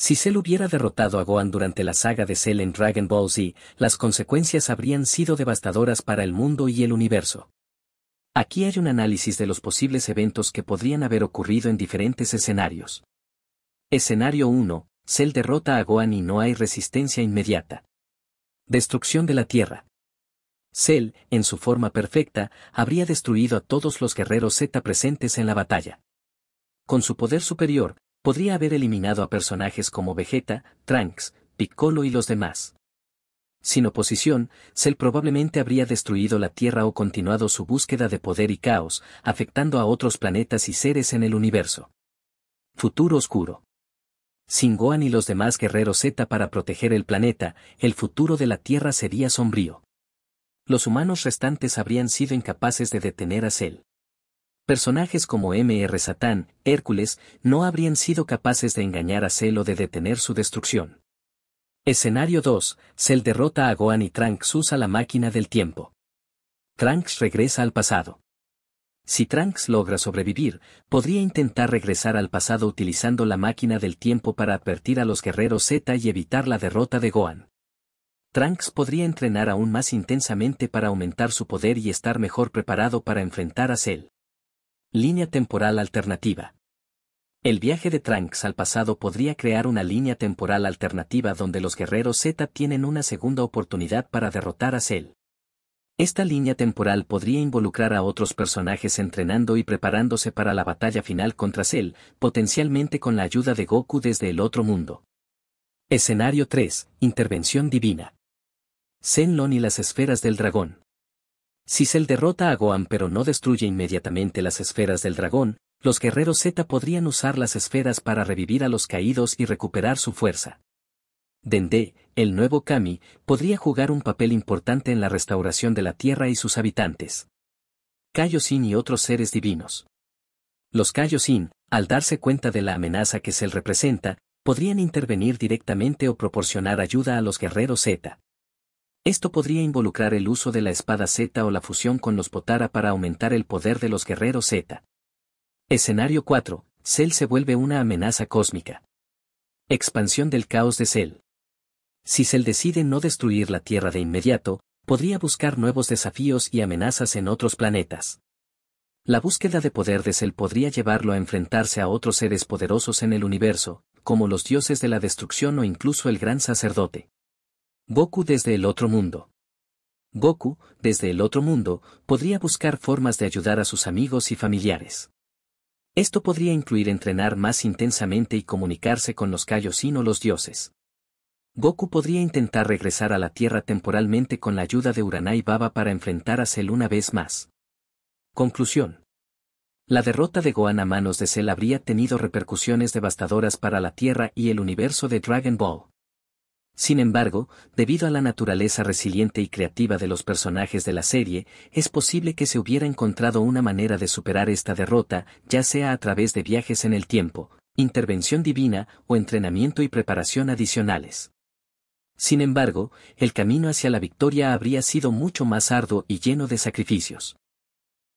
Si Cell hubiera derrotado a Gohan durante la saga de Cell en Dragon Ball Z, las consecuencias habrían sido devastadoras para el mundo y el universo. Aquí hay un análisis de los posibles eventos que podrían haber ocurrido en diferentes escenarios. Escenario 1. Cell derrota a Gohan y no hay resistencia inmediata. Destrucción de la Tierra. Cell, en su forma perfecta, habría destruido a todos los guerreros Z presentes en la batalla. Con su poder superior, podría haber eliminado a personajes como Vegeta, Trunks, Piccolo y los demás. Sin oposición, Cell probablemente habría destruido la Tierra o continuado su búsqueda de poder y caos, afectando a otros planetas y seres en el universo. Futuro oscuro. Sin Gohan y los demás guerreros Z para proteger el planeta, el futuro de la Tierra sería sombrío. Los humanos restantes habrían sido incapaces de detener a Cell. Personajes como M.R. Satán, Hércules, no habrían sido capaces de engañar a Cell o de detener su destrucción. Escenario 2. Cell derrota a Gohan y Trunks usa la máquina del tiempo. Trunks regresa al pasado. Si Trunks logra sobrevivir, podría intentar regresar al pasado utilizando la máquina del tiempo para advertir a los guerreros Z y evitar la derrota de Gohan. Trunks podría entrenar aún más intensamente para aumentar su poder y estar mejor preparado para enfrentar a Cell. Línea temporal alternativa. El viaje de Trunks al pasado podría crear una línea temporal alternativa donde los guerreros Z tienen una segunda oportunidad para derrotar a Cell. Esta línea temporal podría involucrar a otros personajes entrenando y preparándose para la batalla final contra Cell, potencialmente con la ayuda de Goku desde el otro mundo. Escenario 3. Intervención divina. Zenlon y las esferas del dragón. Si Cell derrota a Gohan pero no destruye inmediatamente las esferas del dragón, los guerreros Z podrían usar las esferas para revivir a los caídos y recuperar su fuerza. Dende, el nuevo Kami, podría jugar un papel importante en la restauración de la Tierra y sus habitantes. Kaiosin y otros seres divinos. Los Sin, al darse cuenta de la amenaza que Cell representa, podrían intervenir directamente o proporcionar ayuda a los guerreros Z. Esto podría involucrar el uso de la espada Z o la fusión con los Potara para aumentar el poder de los guerreros Z. Escenario 4. Cell se vuelve una amenaza cósmica. Expansión del caos de Cell. Si Cell decide no destruir la Tierra de inmediato, podría buscar nuevos desafíos y amenazas en otros planetas. La búsqueda de poder de Cell podría llevarlo a enfrentarse a otros seres poderosos en el universo, como los dioses de la destrucción o incluso el gran sacerdote. Goku desde el otro mundo. Goku, desde el otro mundo, podría buscar formas de ayudar a sus amigos y familiares. Esto podría incluir entrenar más intensamente y comunicarse con los Kaioshin o los dioses. Goku podría intentar regresar a la Tierra temporalmente con la ayuda de Uranai Baba para enfrentar a Cell una vez más. Conclusión. La derrota de Gohan a manos de Cell habría tenido repercusiones devastadoras para la Tierra y el universo de Dragon Ball. Sin embargo, debido a la naturaleza resiliente y creativa de los personajes de la serie, es posible que se hubiera encontrado una manera de superar esta derrota, ya sea a través de viajes en el tiempo, intervención divina o entrenamiento y preparación adicionales. Sin embargo, el camino hacia la victoria habría sido mucho más arduo y lleno de sacrificios.